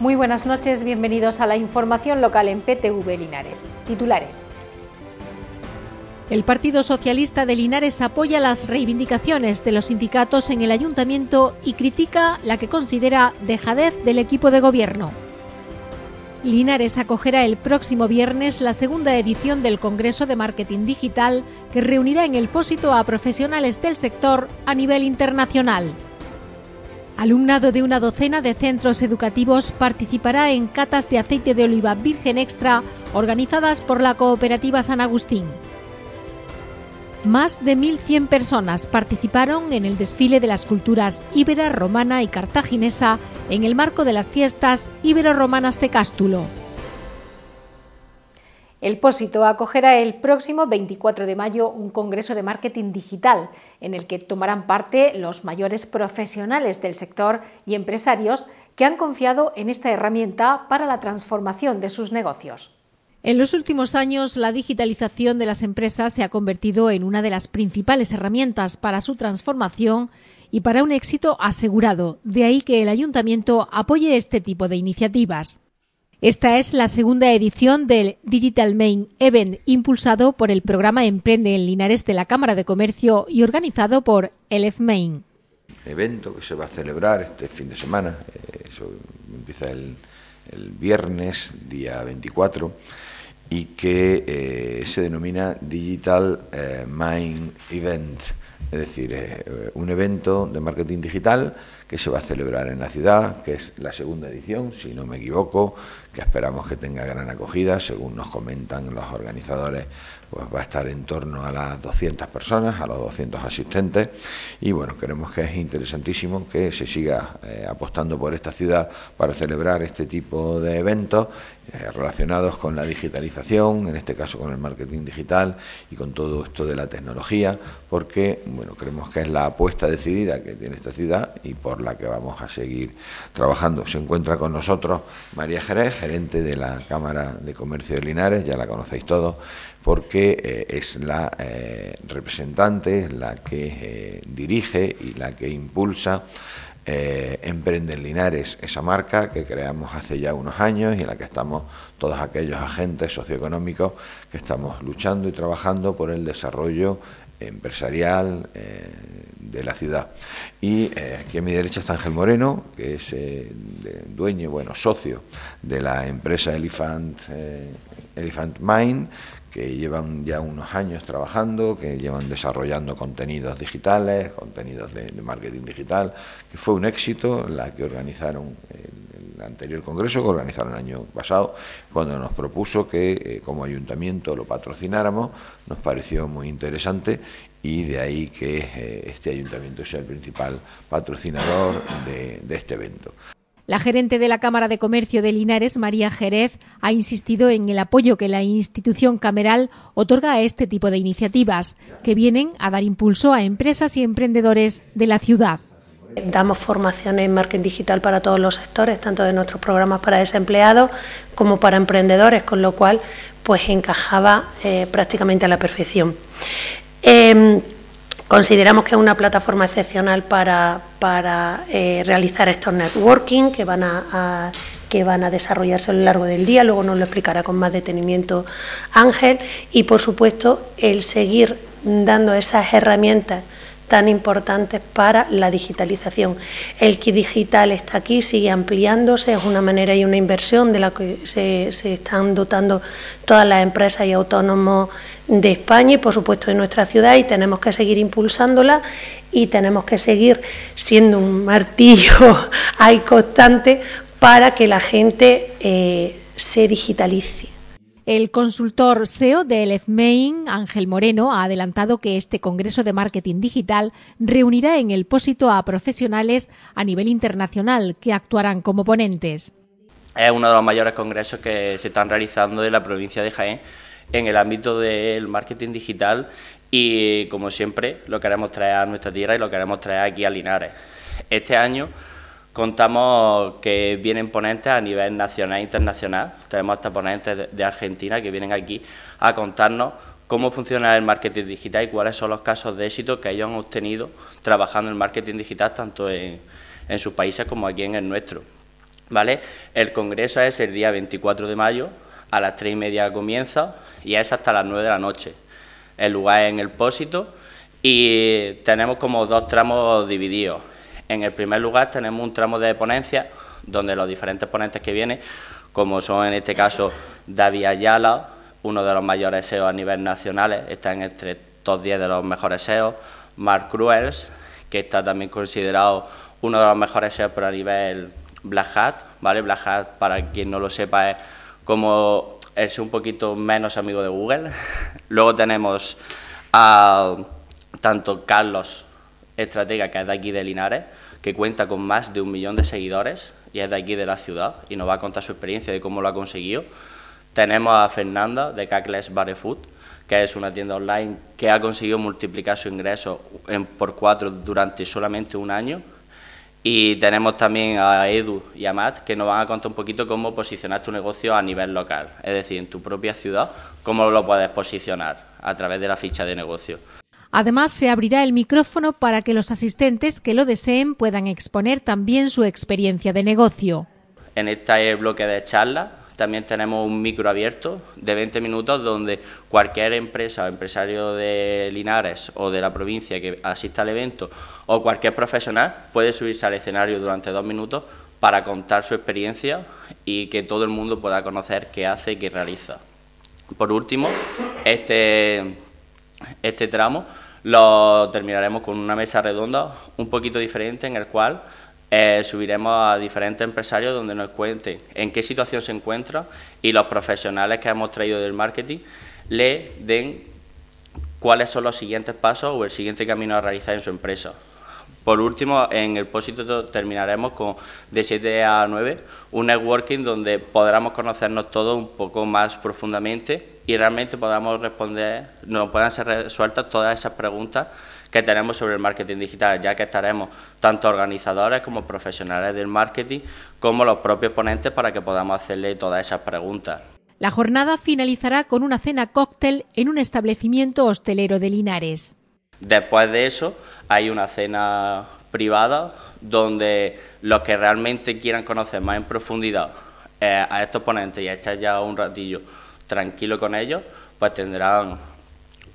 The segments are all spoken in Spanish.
Muy buenas noches, bienvenidos a la información local en PTV Linares. Titulares. El Partido Socialista de Linares apoya las reivindicaciones de los sindicatos en el ayuntamiento y critica la que considera dejadez del equipo de gobierno. Linares acogerá el próximo viernes la segunda edición del Congreso de Marketing Digital que reunirá en el pósito a profesionales del sector a nivel internacional. Alumnado de una docena de centros educativos participará en catas de aceite de oliva virgen extra organizadas por la cooperativa San Agustín. Más de 1.100 personas participaron en el desfile de las culturas íbera, romana y cartaginesa en el marco de las fiestas íbero-romanas de Cástulo. El Pósito acogerá el próximo 24 de mayo un congreso de marketing digital en el que tomarán parte los mayores profesionales del sector y empresarios que han confiado en esta herramienta para la transformación de sus negocios. En los últimos años, la digitalización de las empresas se ha convertido en una de las principales herramientas para su transformación y para un éxito asegurado. De ahí que el ayuntamiento apoye este tipo de iniciativas. Esta es la segunda edición del Digital Main Event, impulsado por el programa Emprende en Linares de la Cámara de Comercio y organizado por Elef Main. Evento que se va a celebrar este fin de semana, eh, eso empieza el viernes, día 24 y que eh, se denomina Digital eh, Mind Event, es decir, eh, un evento de marketing digital que se va a celebrar en la ciudad, que es la segunda edición, si no me equivoco, que esperamos que tenga gran acogida, según nos comentan los organizadores, pues va a estar en torno a las 200 personas, a los 200 asistentes y bueno, creemos que es interesantísimo que se siga eh, apostando por esta ciudad para celebrar este tipo de eventos eh, relacionados con la digitalización, en este caso con el marketing digital y con todo esto de la tecnología, porque bueno, creemos que es la apuesta decidida que tiene esta ciudad y por la que vamos a seguir trabajando. Se encuentra con nosotros María Jerez, gerente de la Cámara de Comercio de Linares, ya la conocéis todos, porque eh, es la eh, representante, la que eh, dirige y la que impulsa eh, Linares, esa marca que creamos hace ya unos años y en la que estamos todos aquellos agentes socioeconómicos que estamos luchando y trabajando por el desarrollo empresarial, de la ciudad. Y eh, aquí a mi derecha está Ángel Moreno, que es eh, dueño, bueno, socio de la empresa Elephant, Mind... Eh, Mine, que llevan ya unos años trabajando, que llevan desarrollando contenidos digitales, contenidos de, marketing digital, que fue un éxito la que organizaron el, anterior congreso, que organizaron el año pasado, cuando nos propuso que como ayuntamiento lo patrocináramos, nos pareció muy interesante y de ahí que eh, este ayuntamiento sea el principal patrocinador de, este evento. La gerente de la Cámara de Comercio de Linares, María Jerez, ha insistido en el apoyo que la institución cameral otorga a este tipo de iniciativas, que vienen a dar impulso a empresas y emprendedores de la ciudad. Damos formación en marketing digital para todos los sectores, tanto de nuestros programas para desempleados como para emprendedores, con lo cual pues encajaba eh, prácticamente a la perfección. Em, consideramos que es una plataforma excepcional para, eh, realizar estos networking que van a, que van a desarrollarse a lo largo del día, luego nos lo explicará con más detenimiento Ángel, y por supuesto el seguir dando esas herramientas tan importantes para la digitalización. El kit digital está aquí, sigue ampliándose, es una manera y una inversión de la que se, están dotando todas las empresas y autónomos de España y, por supuesto, de nuestra ciudad y tenemos que seguir impulsándola y tenemos que seguir siendo un martillo ahí constante para que la gente eh, se digitalice el consultor SEO de EFMEIN, Ángel Moreno, ha adelantado que este Congreso de Marketing Digital reunirá en el Pósito a profesionales a nivel internacional que actuarán como ponentes. Es uno de los mayores congresos que se están realizando en la provincia de Jaén en el ámbito del marketing digital y, como siempre, lo queremos traer a nuestra tierra y lo queremos traer aquí a Linares. Este año Contamos que vienen ponentes a nivel nacional e internacional. Tenemos hasta ponentes de Argentina que vienen aquí a contarnos cómo funciona el marketing digital y cuáles son los casos de éxito que ellos han obtenido trabajando en marketing digital tanto en, sus países como aquí en el nuestro. ¿Vale? El congreso es el día 24 de mayo, a las 3 y media comienza y es hasta las 9 de la noche. El lugar es en el Pósito y tenemos como dos tramos divididos. En el primer lugar tenemos un tramo de ponencia... donde los diferentes ponentes que vienen, como son en este caso David Ayala, uno de los mayores SEO a nivel nacional, está en entre top 10 de los mejores SEO, Mark Cruels, que está también considerado uno de los mejores SEO pero a nivel Black Hat, ¿vale? Black Hat, para quien no lo sepa, es como es un poquito menos amigo de Google. Luego tenemos a tanto Carlos Estratega, que es de aquí de Linares, que cuenta con más de un millón de seguidores y es de aquí de la ciudad y nos va a contar su experiencia de cómo lo ha conseguido. Tenemos a Fernanda de Cacles Barre que es una tienda online que ha conseguido multiplicar su ingreso por cuatro durante solamente un año. Y tenemos también a Edu y a Matt que nos van a contar un poquito cómo posicionar tu negocio a nivel local, es decir, en tu propia ciudad, cómo lo puedes posicionar a través de la ficha de negocio. Además, se abrirá el micrófono para que los asistentes que lo deseen puedan exponer también su experiencia de negocio. En este bloque de charla también tenemos un micro abierto de 20 minutos donde cualquier empresa o empresario de Linares o de la provincia que asista al evento o cualquier profesional puede subirse al escenario durante dos minutos para contar su experiencia y que todo el mundo pueda conocer qué hace y qué realiza. Por último, este, este tramo lo terminaremos con una mesa redonda un poquito diferente en el cual eh, subiremos a diferentes empresarios donde nos cuenten en qué situación se encuentra y los profesionales que hemos traído del marketing le den cuáles son los siguientes pasos o el siguiente camino a realizar en su empresa. Por último, en el pósito terminaremos con de 7 a 9 un networking donde podremos conocernos todos un poco más profundamente y realmente podamos responder, nos puedan ser resueltas todas esas preguntas que tenemos sobre el marketing digital, ya que estaremos tanto organizadores como profesionales del marketing, como los propios ponentes para que podamos hacerle todas esas preguntas. La jornada finalizará con una cena cóctel en un establecimiento hostelero de Linares. Después de eso hay una cena privada donde los que realmente quieran conocer más en profundidad eh, a estos ponentes y echar ya un ratillo tranquilo con ellos, pues tendrán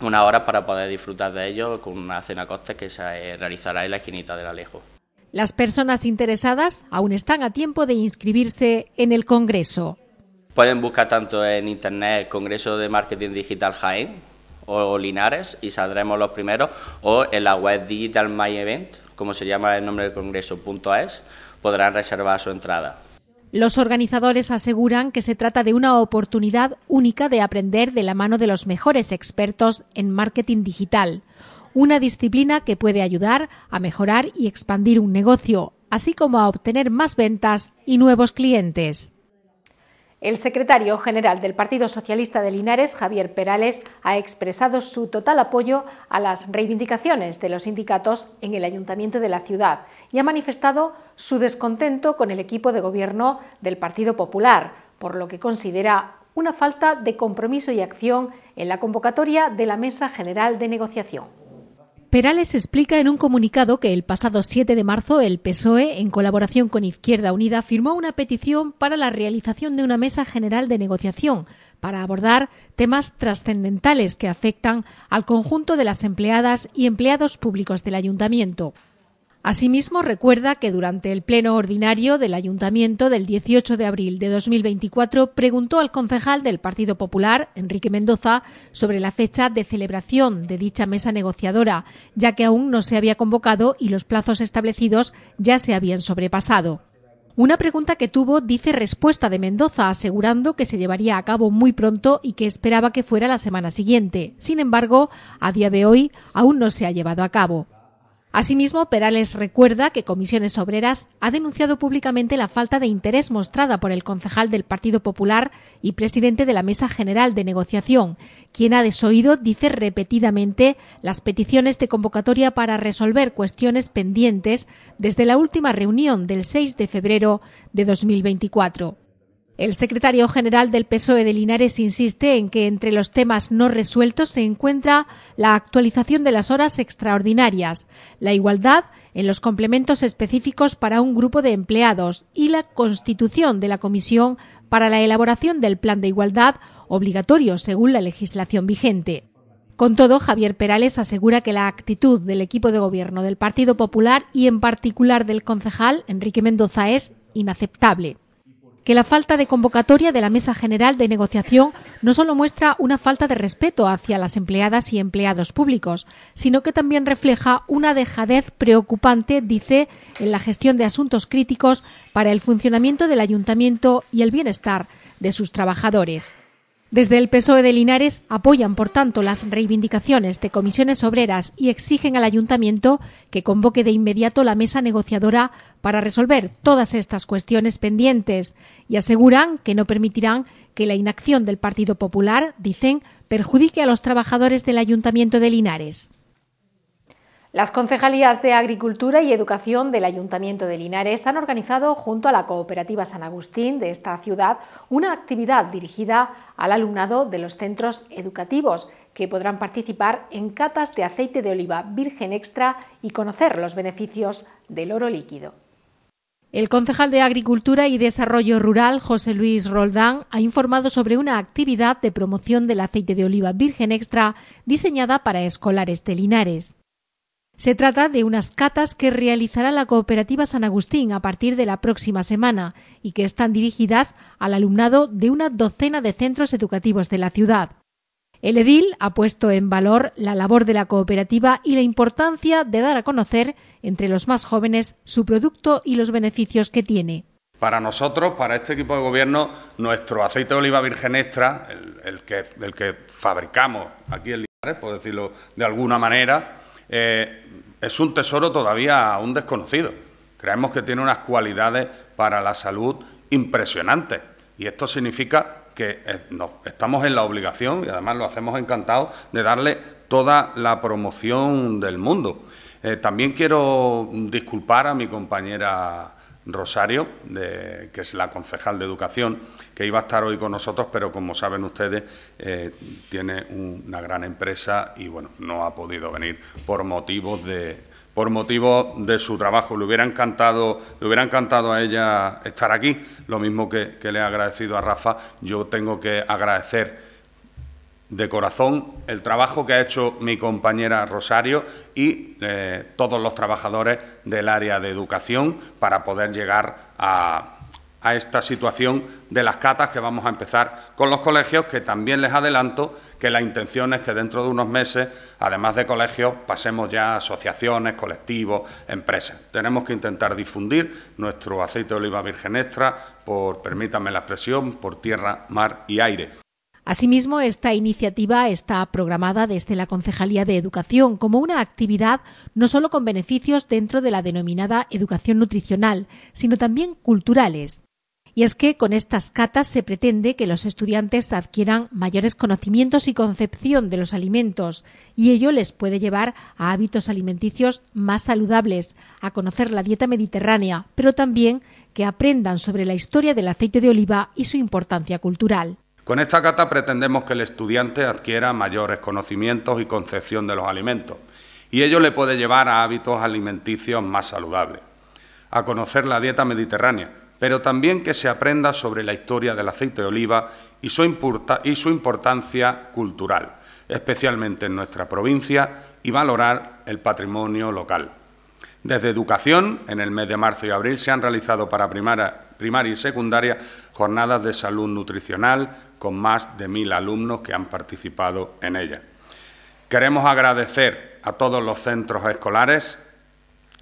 una hora para poder disfrutar de ellos con una cena coste que se realizará en la esquinita del Alejo. Las personas interesadas aún están a tiempo de inscribirse en el Congreso. Pueden buscar tanto en Internet Congreso de Marketing Digital Jaén o Linares y saldremos los primeros o en la web Digital My Event, como se llama el nombre del congreso, punto congreso.es, podrán reservar su entrada. Los organizadores aseguran que se trata de una oportunidad única de aprender de la mano de los mejores expertos en marketing digital, una disciplina que puede ayudar a mejorar y expandir un negocio, así como a obtener más ventas y nuevos clientes. El secretario general del Partido Socialista de Linares, Javier Perales, ha expresado su total apoyo a las reivindicaciones de los sindicatos en el ayuntamiento de la ciudad y ha manifestado su descontento con el equipo de gobierno del Partido Popular, por lo que considera una falta de compromiso y acción en la convocatoria de la Mesa General de Negociación. Perales explica en un comunicado que el pasado 7 de marzo el PSOE, en colaboración con Izquierda Unida, firmó una petición para la realización de una mesa general de negociación para abordar temas trascendentales que afectan al conjunto de las empleadas y empleados públicos del ayuntamiento. Asimismo, recuerda que durante el pleno ordinario del Ayuntamiento del 18 de abril de 2024 preguntó al concejal del Partido Popular, Enrique Mendoza, sobre la fecha de celebración de dicha mesa negociadora, ya que aún no se había convocado y los plazos establecidos ya se habían sobrepasado. Una pregunta que tuvo dice respuesta de Mendoza, asegurando que se llevaría a cabo muy pronto y que esperaba que fuera la semana siguiente. Sin embargo, a día de hoy aún no se ha llevado a cabo. Asimismo, Perales recuerda que Comisiones Obreras ha denunciado públicamente la falta de interés mostrada por el concejal del Partido Popular y presidente de la Mesa General de Negociación, quien ha desoído, dice repetidamente, las peticiones de convocatoria para resolver cuestiones pendientes desde la última reunión del 6 de febrero de 2024. El secretario general del PSOE de Linares insiste en que entre los temas no resueltos se encuentra la actualización de las horas extraordinarias, la igualdad en los complementos específicos para un grupo de empleados y la constitución de la comisión para la elaboración del plan de igualdad obligatorio según la legislación vigente. Con todo, Javier Perales asegura que la actitud del equipo de gobierno del Partido Popular y en particular del concejal Enrique Mendoza es inaceptable que la falta de convocatoria de la Mesa General de Negociación no solo muestra una falta de respeto hacia las empleadas y empleados públicos, sino que también refleja una dejadez preocupante, dice, en la gestión de asuntos críticos para el funcionamiento del ayuntamiento y el bienestar de sus trabajadores. Desde el PSOE de Linares apoyan, por tanto, las reivindicaciones de comisiones obreras y exigen al ayuntamiento que convoque de inmediato la mesa negociadora para resolver todas estas cuestiones pendientes y aseguran que no permitirán que la inacción del Partido Popular, dicen, perjudique a los trabajadores del ayuntamiento de Linares. Las concejalías de Agricultura y Educación del Ayuntamiento de Linares han organizado, junto a la Cooperativa San Agustín de esta ciudad, una actividad dirigida al alumnado de los centros educativos, que podrán participar en catas de aceite de oliva virgen extra y conocer los beneficios del oro líquido. El concejal de Agricultura y Desarrollo Rural, José Luis Roldán, ha informado sobre una actividad de promoción del aceite de oliva virgen extra diseñada para escolares de Linares. Se trata de unas catas que realizará la cooperativa San Agustín a partir de la próxima semana y que están dirigidas al alumnado de una docena de centros educativos de la ciudad. El edil ha puesto en valor la labor de la cooperativa y la importancia de dar a conocer entre los más jóvenes su producto y los beneficios que tiene. Para nosotros, para este equipo de gobierno, nuestro aceite de oliva virgen extra, el, que, que, fabricamos aquí en Linares, por decirlo de alguna manera, eh, es un tesoro todavía aún desconocido. Creemos que tiene unas cualidades para la salud impresionantes. Y esto significa que eh, estamos en la obligación, y además lo hacemos encantados, de darle toda la promoción del mundo. Eh, también quiero disculpar a mi compañera Rosario, que es la concejal de Educación, que iba a estar hoy con nosotros, pero como saben ustedes, eh, tiene una gran empresa y bueno, no ha podido venir por motivos de por motivos de su trabajo. Le hubiera encantado, le hubiera encantado a ella estar aquí, lo mismo que, que le he agradecido a Rafa. Yo tengo que agradecer de corazón el trabajo que ha hecho mi compañera Rosario y eh, todos los trabajadores del área de educación para poder llegar a, esta situación de las catas que vamos a empezar con los colegios, que también les adelanto que la intención es que dentro de unos meses, además de colegios, pasemos ya a asociaciones, colectivos, empresas. Tenemos que intentar difundir nuestro aceite de oliva virgen extra por, permítame la expresión, por tierra, mar y aire. Asimismo, esta iniciativa está programada desde la Concejalía de Educación como una actividad no solo con beneficios dentro de la denominada educación nutricional, sino también culturales. Y es que con estas catas se pretende que los estudiantes adquieran mayores conocimientos y concepción de los alimentos, y ello les puede llevar a hábitos alimenticios más saludables, a conocer la dieta mediterránea, pero también que aprendan sobre la historia del aceite de oliva y su importancia cultural. Con esta cata pretendemos que el estudiante adquiera mayores conocimientos y concepción de los alimentos, y ello le puede llevar a hábitos alimenticios más saludables, a conocer la dieta mediterránea, pero también que se aprenda sobre la historia del aceite de oliva y su, y su importancia cultural, especialmente en nuestra provincia, y valorar el patrimonio local. Desde Educación, en el mes de marzo y abril, se han realizado para primaria, primaria y secundaria jornadas de salud nutricional con más de mil alumnos que han participado en ellas. Queremos agradecer a todos los centros escolares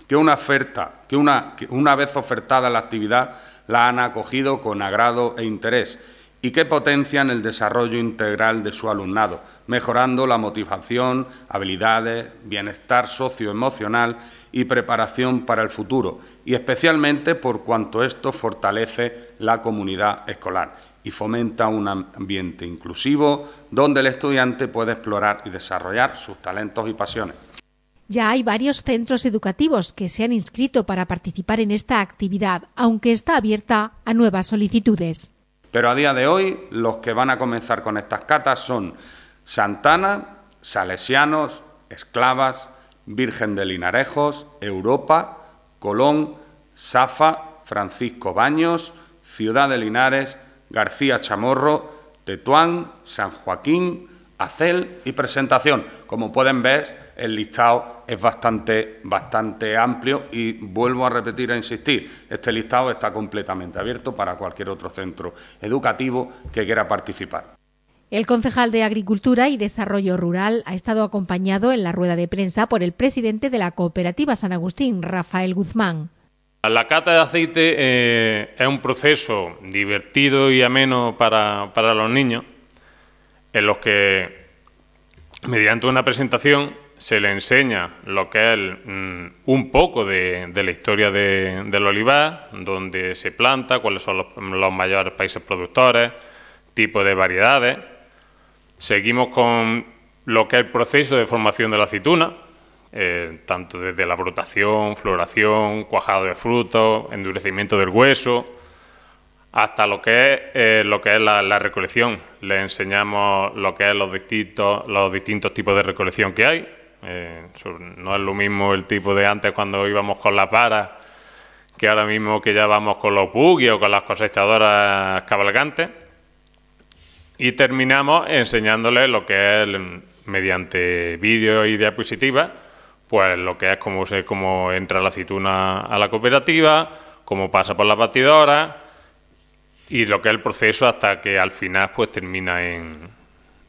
que una oferta, que una, que una vez ofertada la actividad, la han acogido con agrado e interés y que potencian el desarrollo integral de su alumnado, mejorando la motivación, habilidades, bienestar socioemocional y preparación para el futuro, y especialmente por cuanto esto fortalece la comunidad escolar y fomenta un ambiente inclusivo donde el estudiante puede explorar y desarrollar sus talentos y pasiones. Ya hay varios centros educativos que se han inscrito para participar en esta actividad, aunque está abierta a nuevas solicitudes. Pero a día de hoy los que van a comenzar con estas catas son Santana, Salesianos, Esclavas, Virgen de Linarejos, Europa, Colón, Safa, Francisco Baños, Ciudad de Linares, García Chamorro, Tetuán, San Joaquín, ...hacer y presentación. Como pueden ver, el listado es bastante, bastante amplio y vuelvo a repetir e insistir, este listado está completamente abierto para cualquier otro centro educativo que quiera participar. El concejal de Agricultura y Desarrollo Rural ha estado acompañado en la rueda de prensa por el presidente de la cooperativa San Agustín, Rafael Guzmán. La cata de aceite eh, es un proceso divertido y ameno para, para los niños en los que mediante una presentación se le enseña lo que es mm, un poco de, la historia del olivar, donde se planta, cuáles son los, mayores países productores, tipo de variedades. Seguimos con lo que es el proceso de formación de la aceituna, eh, tanto desde la brotación, floración, cuajado de frutos, endurecimiento del hueso, hasta lo que es, eh, lo que es la, recolección. Le enseñamos lo que es los distintos, los distintos tipos de recolección que hay. Eh, no es lo mismo el tipo de antes cuando íbamos con la para que ahora mismo que ya vamos con los buggy o con las cosechadoras cabalgantes. Y terminamos enseñándoles lo que es, mediante vídeo y diapositiva... pues lo que es cómo, cómo entra la aceituna a la cooperativa, cómo pasa por la batidoras, y lo que es el proceso hasta que al final pues termina en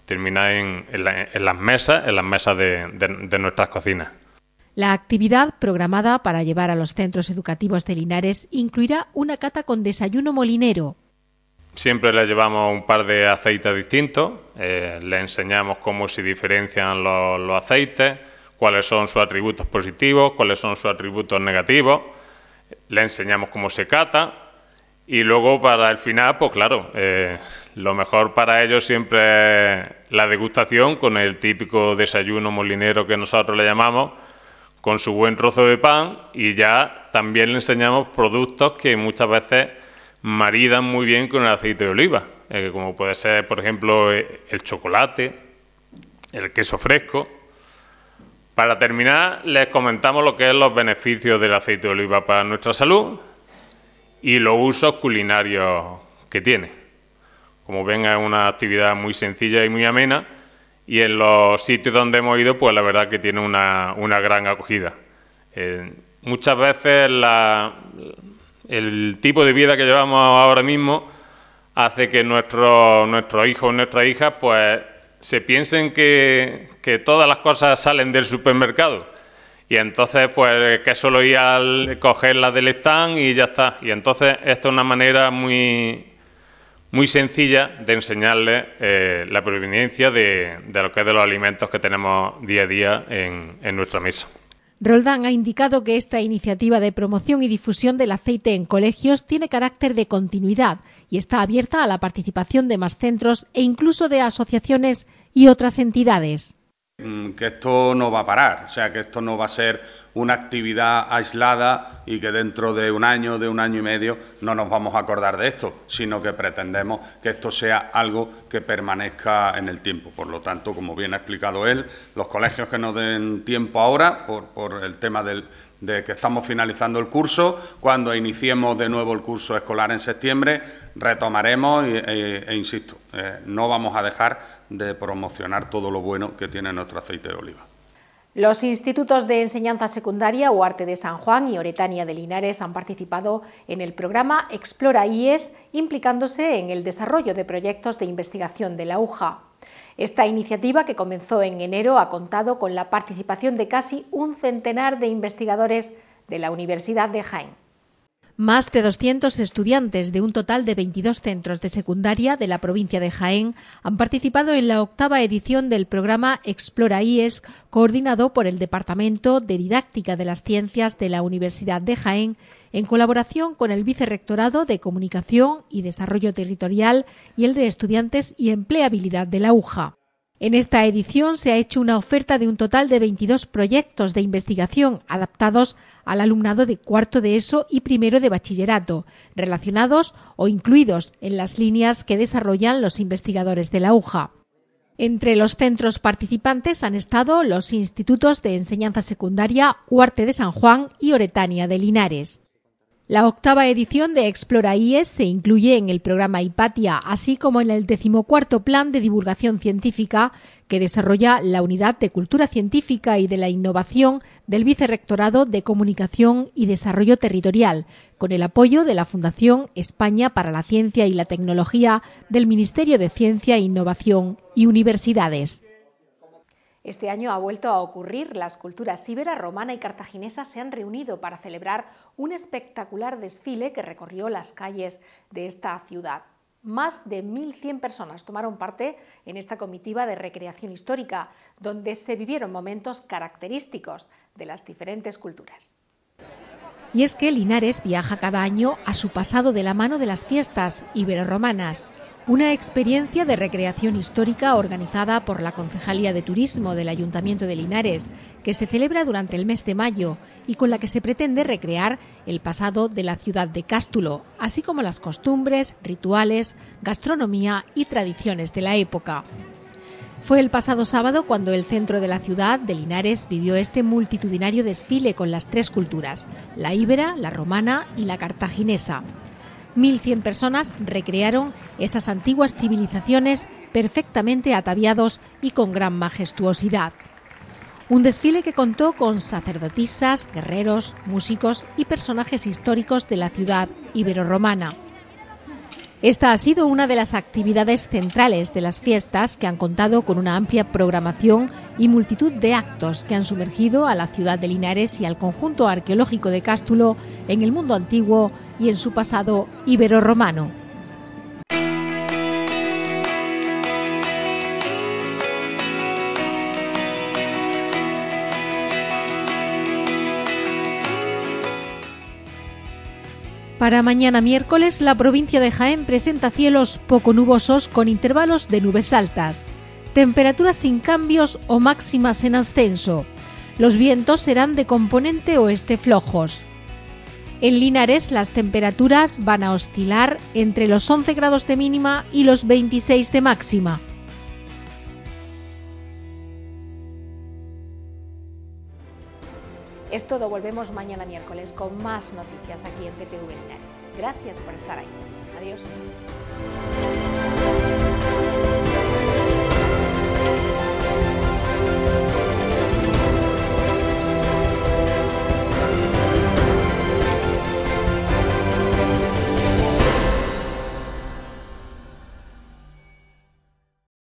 termina en, las mesas, en las mesas de, de, nuestras cocinas. La actividad programada para llevar a los centros educativos de Linares incluirá una cata con desayuno molinero, Siempre le llevamos un par de aceites distintos, eh, ...le enseñamos cómo se diferencian los, aceites, cuáles son sus atributos positivos, cuáles son sus atributos negativos, ...le enseñamos cómo se cata y luego para el final, pues claro, eh, lo mejor para ellos siempre es la degustación con el típico desayuno molinero que nosotros le llamamos, con su buen trozo de pan y ya también le enseñamos productos que muchas veces maridan muy bien con el aceite de oliva, eh, como puede ser, por ejemplo, eh, el chocolate, el queso fresco. Para terminar, les comentamos lo que es los beneficios del aceite de oliva para nuestra salud y los usos culinarios que tiene. Como ven, es una actividad muy sencilla y muy amena y en los sitios donde hemos ido, pues la verdad que tiene una, gran acogida. Eh, muchas veces la, el tipo de vida que llevamos ahora mismo hace que nuestros nuestro hijos o nuestras hijas pues, se piensen que todas las cosas salen del supermercado y entonces, pues, que solo ir a coger la del stand y ya está. Y entonces, esto es una manera muy, muy sencilla de enseñarles eh, la proveniencia de, lo que es de los alimentos que tenemos día a día en, en nuestra mesa. Roldán ha indicado que esta iniciativa de promoción y difusión del aceite en colegios tiene carácter de continuidad y está abierta a la participación de más centros e incluso de asociaciones y otras entidades. Mm, que esto no va a parar, o sea, que esto no va a ser una actividad aislada y que dentro de un año, de un año y medio, no nos vamos a acordar de esto, sino que pretendemos que esto sea algo que permanezca en el tiempo. Por lo tanto, como bien ha explicado él, los colegios que nos den tiempo ahora, por, el tema de que estamos finalizando el curso, cuando iniciemos de nuevo el curso escolar en septiembre, retomaremos e, e, insisto, eh, no vamos a dejar de promocionar todo lo bueno que tiene nuestro aceite de oliva. Los institutos de enseñanza secundaria o arte de San Juan y Oretania de Linares han participado en el programa Explora IES, implicándose en el desarrollo de proyectos de investigación de la UJA. Esta iniciativa, que comenzó en enero, ha contado con la participación de casi un centenar de investigadores de la Universidad de Jaén. Más de 200 estudiantes de un total de 22 centros de secundaria de la provincia de Jaén han participado en la octava edición del programa Explora IES, coordinado por el Departamento de Didáctica de las Ciencias de la Universidad de Jaén, en colaboración con el Vicerrectorado de Comunicación y Desarrollo Territorial y el de Estudiantes y Empleabilidad de la UJA. En esta edición se ha hecho una oferta de un total de 22 proyectos de investigación adaptados al alumnado de cuarto de ESO y primero de bachillerato, relacionados o incluidos en las líneas que desarrollan los investigadores de la UJA. Entre los centros participantes han estado los institutos de enseñanza secundaria Huarte de San Juan y Oretania de Linares. La octava edición de Explora IES se incluye en el programa Hipatia, así como en el decimocuarto Plan de Divulgación Científica que desarrolla la Unidad de Cultura Científica y de la Innovación del Vicerrectorado de Comunicación y Desarrollo Territorial, con el apoyo de la Fundación España para la Ciencia y la Tecnología del Ministerio de Ciencia, Innovación y Universidades. Este año ha vuelto a ocurrir. Las culturas íbera, romana y cartaginesa se han reunido para celebrar un espectacular desfile que recorrió las calles de esta ciudad. Más de 1.100 personas tomaron parte en esta comitiva de recreación histórica, donde se vivieron momentos característicos de las diferentes culturas. Y es que Linares viaja cada año a su pasado de la mano de las fiestas ibero-romanas, una experiencia de recreación histórica organizada por la Concejalía de Turismo del Ayuntamiento de Linares, que se celebra durante el mes de mayo y con la que se pretende recrear el pasado de la ciudad de Cástulo, así como las costumbres, rituales, gastronomía y tradiciones de la época. Fue el pasado sábado cuando el centro de la ciudad de Linares vivió este multitudinario desfile con las tres culturas, la íbera, la romana y la cartaginesa. 1.100 personas recrearon esas antiguas civilizaciones perfectamente ataviados y con gran majestuosidad. Un desfile que contó con sacerdotisas, guerreros, músicos y personajes históricos de la ciudad ibero-romana. Esta ha sido una de las actividades centrales de las fiestas que han contado con una amplia programación y multitud de actos que han sumergido a la ciudad de Linares y al conjunto arqueológico de Cástulo en el mundo antiguo y en su pasado ibero-romano. Para mañana miércoles, la provincia de Jaén presenta cielos poco nubosos con intervalos de nubes altas, temperaturas sin cambios o máximas en ascenso. Los vientos serán de componente oeste flojos. En Linares las temperaturas van a oscilar entre los 11 grados de mínima y los 26 de máxima. Es todo, volvemos mañana miércoles con más noticias aquí en TTV Linares. Gracias por estar ahí. Adiós.